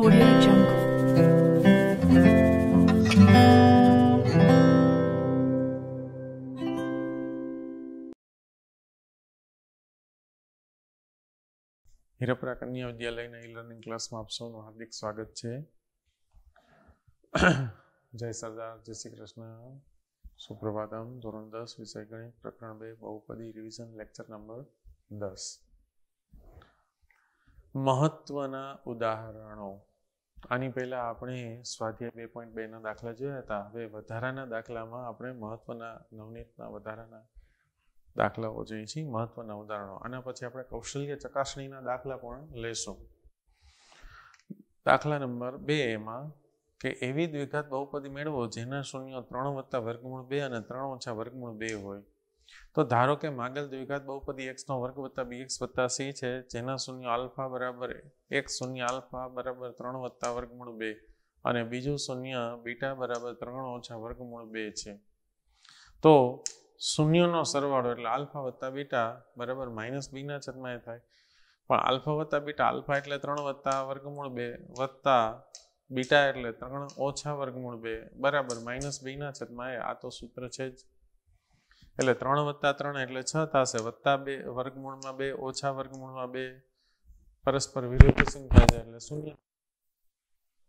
Audio Jungle. Hirpara કન્યા વિદ્યાલયના e learning ક્લાસમાં આપ હાર્દિક સ્વાગત છે જય સરદાર જય શ્રી કૃષ્ણ સુપ્રભાતમ ધોરણ દસ વિષય ગણિત પ્રકરણ બે બહુપદી રિવિઝન લેક્ચર નંબર દસ મહત્વના ઉદાહરણો આની પહેલાં આપણે સ્વાધ્યાય બે પોઈન્ટ બેના દાખલા જોયા હતા હવે વધારાના દાખલામાં આપણે મહત્વના નવનીતના વધારાના દાખલાઓ જોઈએ છીએ મહત્વના ઉદાહરણો આના પછી આપણે કૌશલ્ય ચકાસણીના દાખલા પણ લેશું દાખલા નંબર બે એમાં કે એવી દ્વિઘાત બહુપદી મેળવો જેના શૂન્ય ત્રણ વત્તા વર્ગમૂળ બે અને ત્રણ ઓછા વર્ગમૂળ બે હોય તો ધારો કે માગેલ દ્વિઘાત બહુપદી એક્સનો વર્ગ વત્તા બીએક્સ વત્તા સી છે જેના શૂન્ય આલ્ફા બરાબર એક શૂન્ય આલ્ફા બરાબર ત્રણ વત્તા વર્ગમૂળ બે અને બીજું શૂન્ય બીટા બરાબર ત્રણ ઓછા વર્ગમૂળ બે છે તો શૂન્યનો સરવાળો એટલે આલ્ફા વત્તા બીટા બરાબર માઇનસ બીના છદમાં થાય પણ આલ્ફા વત્તા બીટા આલ્ફા એટલે ત્રણ વત્તા વર્ગમૂળ બે વત્તા બીટા એટલે ત્રણ ઓછા વર્ગમૂળ બે બરાબર માઇનસ બીના છદમાં આ તો સૂત્ર છે જ એટલે ત્રણ વત્તા ત્રણ એટલે છ થશે વત્તા બે વર્ગમૂળમાં બે ઓછા વર્ગમૂળમાં બે પરસ્પર વિરુદ્ધ સંખ્યા છે એટલે શૂન્ય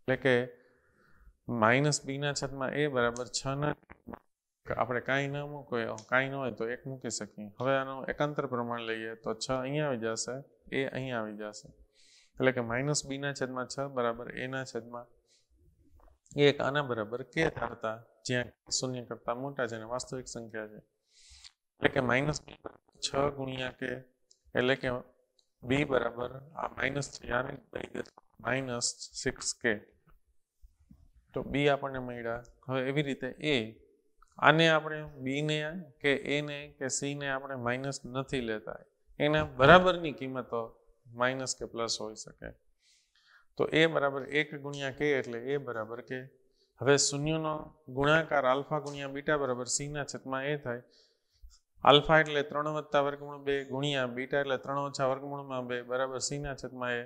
એટલે કે માઇનસ બીના છતમાં એ બરાબર છ ના આપણે કાંઈ ન મૂકો કાંઈ ન હોય તો એક મૂકી શકીએ હવે આનો એકાંતર પ્રમાણ લઈએ તો છ અહીંયા આવી જશે એ અહીંયા આવી જશે એટલે કે માઇનસ બીના છેદમાં છ બરાબર એના છેદમાં એક આના બરાબર કે થતા જ્યાં શૂન્ય કરતા મોટા છે અને વાસ્તવિક સંખ્યા છે કે - 6 * k એટલે કે b =- 3r ને મળી ગયો - 6k તો b આપણે મળ્યા હવે આવી રીતે a આને આપણે b ને કે a ને કે c ને આપણે માઈનસ નથી લેતા એને બરાબર ની કિંમત ઓ માઈનસ કે પ્લસ થઈ શકે તો a = 1 * k એટલે a = કે હવે શૂન્ય નો ગુણાકાર α * β = c / a થાય આલ્ફા એટલે ત્રણ વત્તા વર્ગમૂળ બે ગુણ્યા બીટા એટલે ત્રણ ઓછા વર્ગમૂળમાં બે બરાબર સીના છેદમાં એ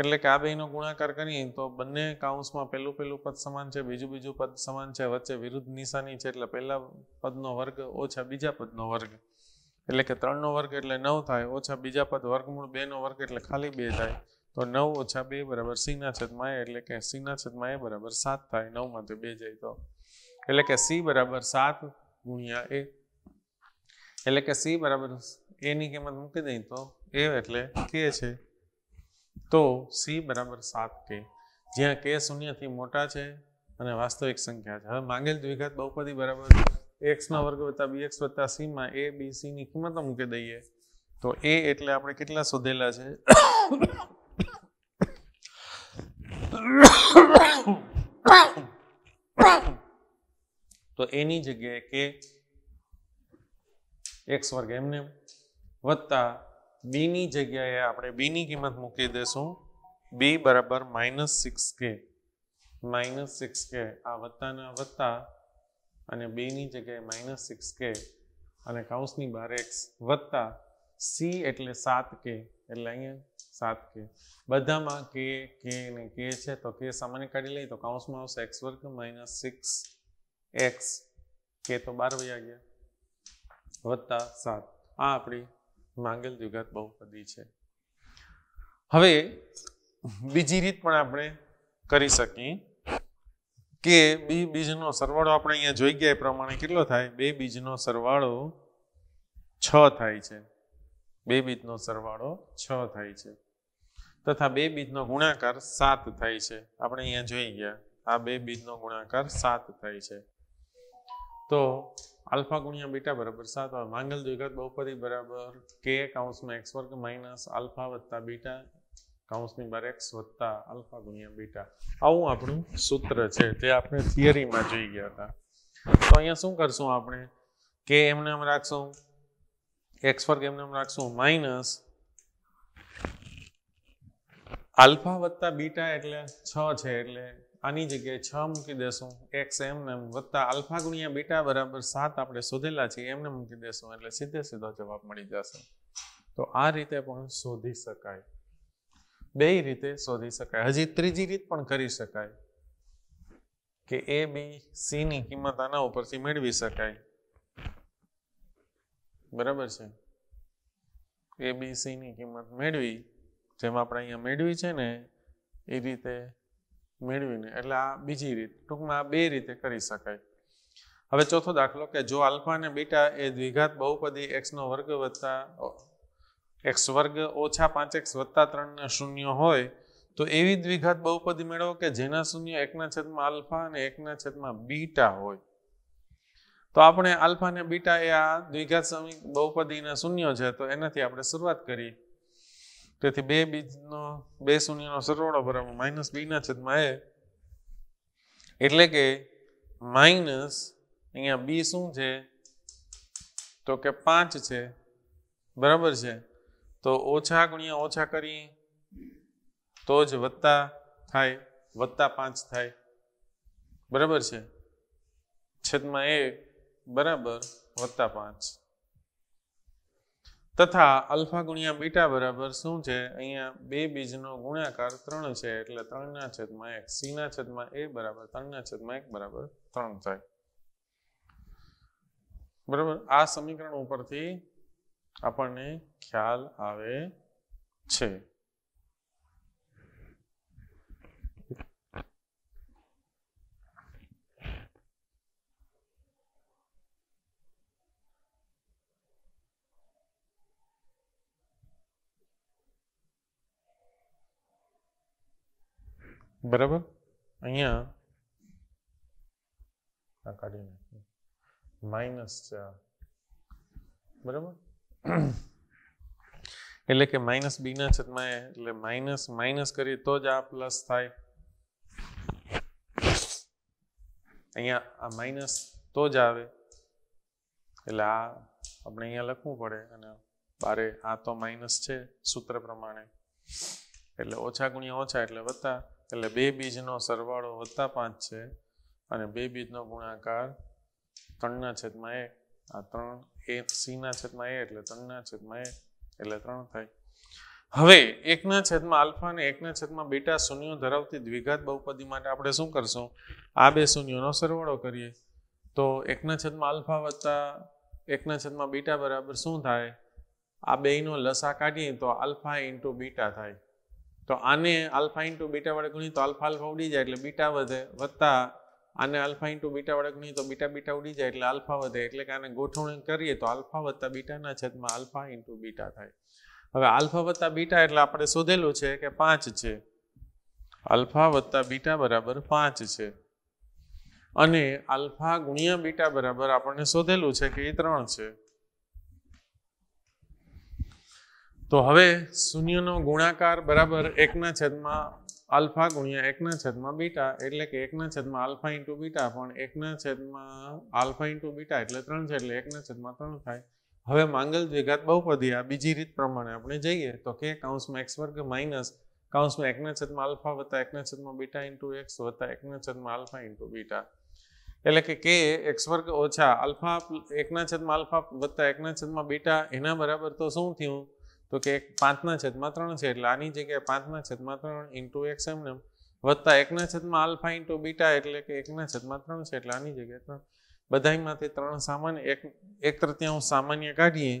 એટલે કે આ બેનો ગુણાકાર કરીએ તો બંને કાઉન્સમાં પહેલું પહેલું પદ સમાન છે બીજું બીજું પદ સમાન છે વચ્ચે વિરુદ્ધ નિશાની છે એટલે પહેલા પદનો વર્ગ ઓછા બીજા પદનો વર્ગ એટલે કે ત્રણનો વર્ગ એટલે નવ થાય ઓછા બીજા પદ વર્ગમૂળ બેનો વર્ગ એટલે ખાલી બે થાય તો નવ ઓછા બે બરાબર સીના છેદમાં એ એટલે કે સીના છેદમાં એ બરાબર સાત થાય નવમાંથી બે જાય તો એટલે કે સી બરાબર સાત ગુણ્યા એ એટલે કે સી બરાબર એની કિંમત મૂકી દઈએ તો એ એટલે કે છે તો સી બરાબર સાત કે જ્યાં કે શૂન્યથી મોટા છે અને વાસ્તવિક સંખ્યા છે હવે માંગેલ દ્વિઘાત બહુપદી બરાબર એક્સનો વર્ગ વત્તા બી એક્સ વત્તા સીમાં એ બી સી ની કિંમતો મૂકી દઈએ તો એ એટલે આપણે કેટલા શોધેલા છે તો એની જગ્યાએ કે એક્સ વર્ગ એમને વત્તા બીની જગ્યાએ આપણે બીની કિંમત મૂકી દેશું બી બરાબર માઇનસ સિક્સ કે માઇનસ સિક્સ કે આ વત્તાના વત્તા અને બેની જગ્યાએ માઇનસ સિક્સ કે અને કાઉસની બહાર એક્સ વત્તા સી એટલે સાત કે એટલે અહીંયા સાત કે બધામાં કે કે ને કે છે તો કે સામાન્ય કાઢી લઈએ તો કાઉન્સમાં આવશે એક્સ વર્ગ માઇનસ સિક્સ એક્સ કે તો બાર વયા ગયા વત્તા સાત આ આપણી માંગેલ દ્વિઘાત બહુપદી છે હવે બીજી રીત પણ આપણે કરી શકીએ કે બે બીજનો સરવાળો આપણે અહીંયા જોઈ ગયા એ પ્રમાણે કેટલો થાય બે બીજનો સરવાળો છ થાય છે બે બીજનો સરવાળો છ થાય છે તથા બે બીજનો ગુણાકાર સાત થાય છે આપણે અહીંયા જોઈ ગયા આ બે બીજનો ગુણાકાર સાત થાય છે તો આલ્ફા ગુણ્યા બીટા બરાબર સાત આવે માંગલ દ્વિઘાત બહુપદી બરાબર કે કાઉન્સમાં એક્સ વર્ગ માઇનસ આલ્ફા વત્તા બીટા કાઉન્સની બાર એક્સ વત્તા આલ્ફા ગુણ્યા બીટા આવું આપણું સૂત્ર છે તે આપણે થિયરીમાં જોઈ ગયા હતા તો અહીંયા શું કરશું આપણે કે એમને એમ રાખશું એક્સ વર્ગ એમને એમ રાખશું માઇનસ આલ્ફા વત્તા બીટા એટલે છ છે એટલે આની જગ્યાએ છ મૂકી દેશું એક્સ એમ એમ વત્તા આલ્ફા ગુણ્યા બીટા બરાબર સાત આપણે શોધેલા છીએ એમને મૂકી દેશું એટલે સીધે સીધો જવાબ મળી જશે તો આ રીતે પણ શોધી શકાય બે રીતે શોધી શકાય હજી ત્રીજી રીત પણ કરી શકાય કે એ બી સી ની કિંમત આના ઉપરથી મેળવી શકાય બરાબર છે એ બી સી ની કિંમત મેળવી જેમ આપણે અહીંયા મેળવી છે ને એ રીતે મેળવીને એટલે આ બીજી રીત ટૂંકમાં આ બે રીતે કરી શકાય હવે ચોથો દાખલો કે જો આલ્ફા અને બીટા એ દ્વિઘાત બહુપદી એક્સનો વર્ગ વત્તા એક્સ વર્ગ ઓછા પાંચ એક્સ વત્તા ત્રણના શૂન્ય હોય તો એવી દ્વિઘાત બહુપદી મેળવો કે જેના શૂન્ય એકના છેદમાં આલ્ફા અને એકના છેદમાં બીટા હોય તો આપણે આલ્ફા અને બીટા એ આ દ્વિઘાત સમી બહુપદીના શૂન્ય છે તો એનાથી આપણે શરૂઆત કરીએ તેથી બે બીજનો બે શૂન્યનો સરવાળો બરાબર માઇનસ બીના છેદમાં એ એટલે કે માઇનસ અહીંયા બી શું છે તો કે પાંચ છે બરાબર છે તો ઓછા ગુણ્યા ઓછા કરી તો જ વત્તા થાય વત્તા પાંચ થાય બરાબર છે છેદમાં એક બરાબર વત્તા પાંચ તથા અલ્ફા ગુણ્યા બીટા બરાબર શું છે અહીંયા બે બીજનો ગુણાકાર ત્રણ છે એટલે ત્રણના છેદમાં એક સીના છેદમાં એ બરાબર ત્રણના છેદમાં એક બરાબર ત્રણ થાય બરાબર આ સમીકરણ ઉપરથી આપણને ખ્યાલ આવે છે બરાબર અહીંયા આ કાઢી માઇનસ છે બરાબર એટલે કે માઇનસ બીના છેદમાં એટલે માઇનસ માઇનસ કરીએ તો જ આ પ્લસ થાય અહીંયા આ માઇનસ તો જ આવે એટલે આ આપણે અહીંયા લખવું પડે અને બારે આ તો માઇનસ છે સૂત્ર પ્રમાણે એટલે ઓછા ગુણ્યા ઓછા એટલે વધતા એટલે બે બીજનો સરવાળો વત્તા પાંચ છે અને બે બીજનો ગુણાકાર ત્રણના છેદમાં એક આ ત્રણ એ સીના છેદમાં એ એટલે ત્રણના છેદમાં એક એટલે ત્રણ થાય હવે એકના છેદમાં આલ્ફા અને એકના છેદમાં બીટા શૂન્યો ધરાવતી દ્વિઘાત બહુપદી માટે આપણે શું કરશું આ બે શૂન્યોનો સરવાળો કરીએ તો એકના છેદમાં આલ્ફા વત્તા એકના છેદમાં બીટા બરાબર શું થાય આ બેયનો લસા કાઢીએ તો આલ્ફા ઇન્ટુ બીટા થાય તો આને આલ્ફા ઇન્ટુ બીટા વડે ગુણીએ તો આલ્ફા આલ્ફા ઉડી જાય એટલે બીટા વધે વત્તા આને આલ્ફા ઇન્ટુ બીટા વડે ગુણીએ તો બીટા બીટા ઉડી જાય એટલે આલ્ફા વધે એટલે કે આને ગોઠવણી કરીએ તો આલ્ફા વત્તા બીટાના છેદમાં આલ્ફા ઇન્ટુ બીટા થાય હવે આલ્ફા વત્તા બીટા એટલે આપણે શોધેલું છે કે પાંચ છે આલ્ફા વત્તા બીટા બરાબર પાંચ છે અને આલ્ફા ગુણ્યા બીટા બરાબર આપણને શોધેલું છે કે એ ત્રણ છે તો હવે શૂન્યનો ગુણાકાર બરાબર એકના છેદમાં આલ્ફા ગુણ્યા એકના છેદમાં બીટા એટલે કે એકના છેદમાં આલ્ફા ઇન્ટુ બીટા પણ એકના છેદમાં આલ્ફા ઇન્ટુ બીટા એટલે ત્રણ છે એટલે એકના છેદમાં ત્રણ થાય હવે માંગલ દ્વિઘાત બહુપદી આ બીજી રીત પ્રમાણે આપણે જઈએ તો કે કાઉન્સમાં એક્સ વર્ગ માઇનસ કાઉન્સમાં એકના છેદમાં આલ્ફા વત્તા એકના છેદમાં બીટા ઇન્ટુ એક્સ વત્તા એકના છેદમાં આલ્ફા ઇન્ટુ બીટા એટલે કે કે એક્સ વર્ગ ઓછા આલ્ફા એકના છેદમાં આલ્ફા વત્તા એકના છેદમાં બીટા એના બરાબર તો શું થયું તો કે એક પાંચના છેદમાં ત્રણ છે એટલે આની જગ્યાએ પાંચના છેદમાં ત્રણ ઇન્ટુ એક્સ એમ એમ વત્તા એકના છેદમાં આલ્ફા ઇન્ટુ બીટા એટલે કે એકના છેદમાં ત્રણ છે એટલે આની જગ્યાએ ત્રણ બધામાંથી ત્રણ સામાન્ય એક એક તૃતીયાંશ સામાન્ય કાઢીએ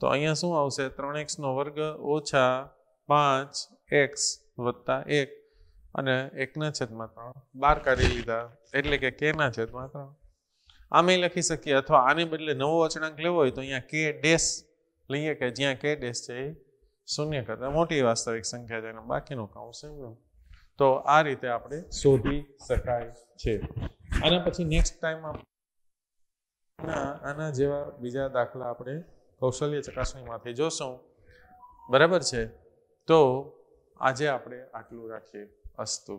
તો અહીંયા શું આવશે ત્રણ એક્સનો વર્ગ ઓછા પાંચ એક્સ વત્તા એક અને એકના છેદમાં ત્રણ બાર કાઢી લીધા એટલે કે કેના છેદમાં ત્રણ આમે લખી શકીએ અથવા આને બદલે નવો અચળાંક લેવો હોય તો અહીંયા કે ડેશ લઈએ કે જ્યાં કે ડેશ છે એ શૂન્ય કરતાં મોટી વાસ્તવિક સંખ્યા છે અને બાકીનું કાઉન્સ એમનું તો આ રીતે આપણે શોધી શકાય છે અને પછી નેક્સ્ટ ટાઈમ આના જેવા બીજા દાખલા આપણે કૌશલ્ય ચકાસણીમાંથી જોશું બરાબર છે તો આજે આપણે આટલું રાખીએ અસ્તુ